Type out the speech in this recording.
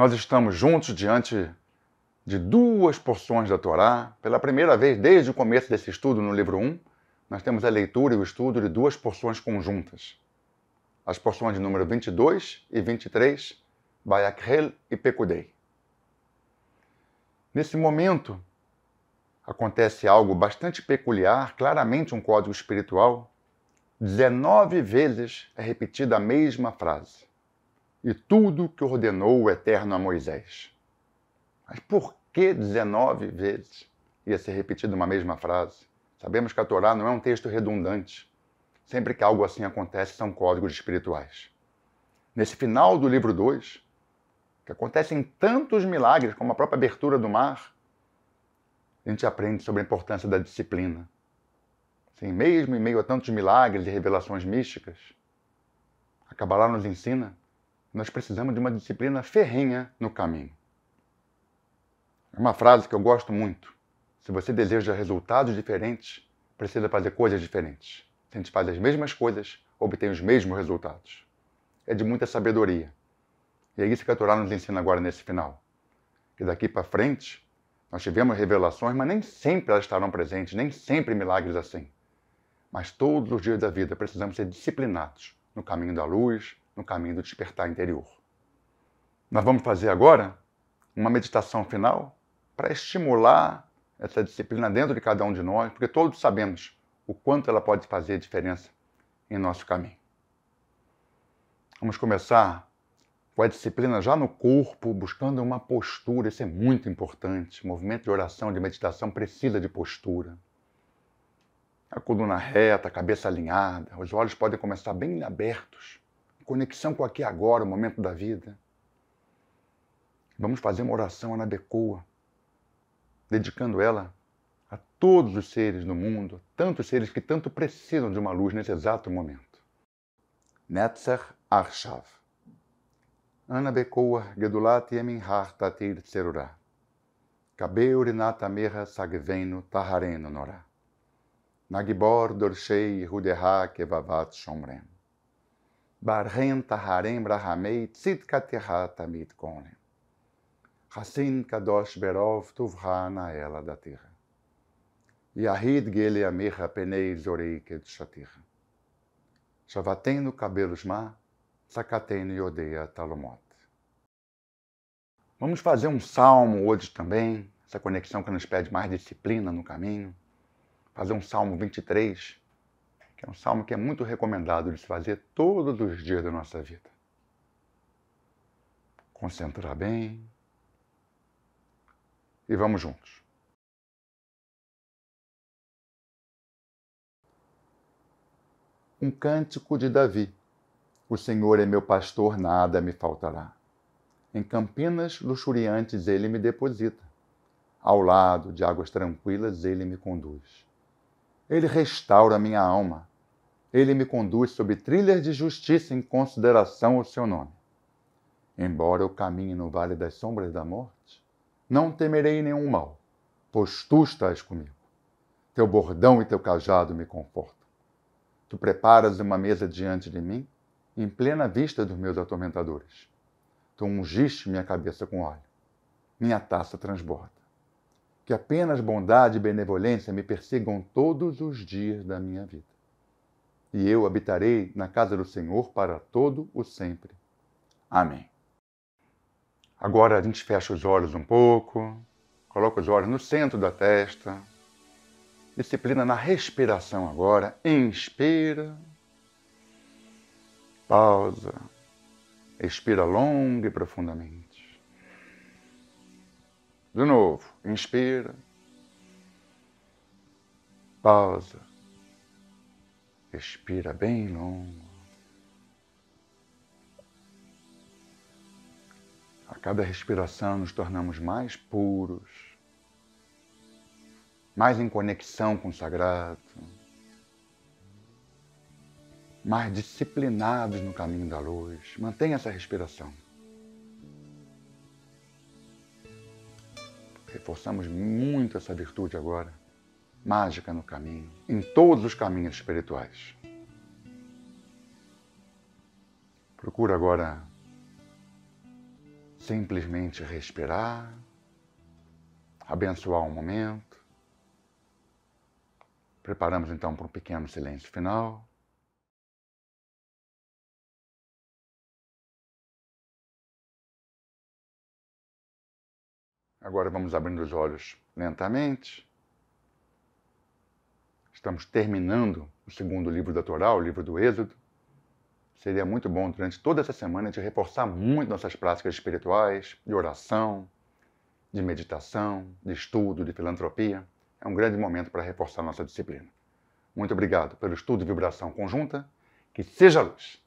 Nós estamos juntos diante de duas porções da Torá. Pela primeira vez desde o começo desse estudo no livro 1, nós temos a leitura e o estudo de duas porções conjuntas. As porções de número 22 e 23, Bayakhel e Pekudei. Nesse momento, acontece algo bastante peculiar, claramente um código espiritual. 19 vezes é repetida a mesma frase e tudo que ordenou o Eterno a Moisés. Mas por que 19 vezes ia ser repetida uma mesma frase? Sabemos que a Torá não é um texto redundante. Sempre que algo assim acontece, são códigos espirituais. Nesse final do livro 2, que acontecem tantos milagres, como a própria abertura do mar, a gente aprende sobre a importância da disciplina. Sim, mesmo em meio a tantos milagres e revelações místicas, a Kabbalah nos ensina nós precisamos de uma disciplina ferrenha no caminho. É uma frase que eu gosto muito. Se você deseja resultados diferentes, precisa fazer coisas diferentes. Se a gente faz as mesmas coisas, obtém os mesmos resultados. É de muita sabedoria. E é isso que a Torá nos ensina agora nesse final. que daqui para frente, nós tivemos revelações, mas nem sempre elas estarão presentes, nem sempre milagres assim. Mas todos os dias da vida precisamos ser disciplinados no caminho da luz, no caminho do despertar interior. Nós vamos fazer agora uma meditação final para estimular essa disciplina dentro de cada um de nós, porque todos sabemos o quanto ela pode fazer diferença em nosso caminho. Vamos começar com a disciplina já no corpo, buscando uma postura, isso é muito importante. O movimento de oração, de meditação precisa de postura. A coluna reta, a cabeça alinhada, os olhos podem começar bem abertos conexão com aqui agora, o momento da vida. Vamos fazer uma oração à Becoa, dedicando ela a todos os seres do mundo, tantos seres que tanto precisam de uma luz nesse exato momento. Netzer Arshav Ana Becoa Gedulat Yeminhar Tatir Tserura Kabeur Natamerra Sagvenu Taharenu Norá Nagibor Dorshei Rudeha Kevavat Shomren. Barren harem brahamei tzidkaterra tamit konem. Hassin kadosh berov tuvra naela da terra. Yahid gele amecha penei zorei kedshatirra. Shavatenu cabelos má, sacatenu yodeia talomot. Vamos fazer um salmo hoje também, essa conexão que nos pede mais disciplina no caminho. Fazer um salmo 23, que é um salmo que é muito recomendado de se fazer todos os dias da nossa vida. Concentrar bem. E vamos juntos. Um cântico de Davi. O Senhor é meu pastor, nada me faltará. Em campinas luxuriantes ele me deposita. Ao lado de águas tranquilas ele me conduz. Ele restaura minha alma ele me conduz sobre trilhas de justiça em consideração ao seu nome. Embora eu caminhe no vale das sombras da morte, não temerei nenhum mal, pois tu estás comigo. Teu bordão e teu cajado me confortam. Tu preparas uma mesa diante de mim, em plena vista dos meus atormentadores. Tu ungiste minha cabeça com óleo. Minha taça transborda. Que apenas bondade e benevolência me persigam todos os dias da minha vida e eu habitarei na casa do Senhor para todo o sempre. Amém. Agora a gente fecha os olhos um pouco, coloca os olhos no centro da testa, disciplina na respiração agora, inspira, pausa, expira longa e profundamente. De novo, inspira, pausa, Expira bem longo. A cada respiração nos tornamos mais puros, mais em conexão com o sagrado, mais disciplinados no caminho da luz. Mantenha essa respiração. Reforçamos muito essa virtude agora mágica no caminho, em todos os caminhos espirituais. Procura agora simplesmente respirar, abençoar um momento. Preparamos então para um pequeno silêncio final. Agora vamos abrindo os olhos lentamente. Estamos terminando o segundo livro da Torá, o livro do Êxodo. Seria muito bom, durante toda essa semana, a gente reforçar muito nossas práticas espirituais, de oração, de meditação, de estudo, de filantropia. É um grande momento para reforçar nossa disciplina. Muito obrigado pelo estudo de vibração conjunta. Que seja luz!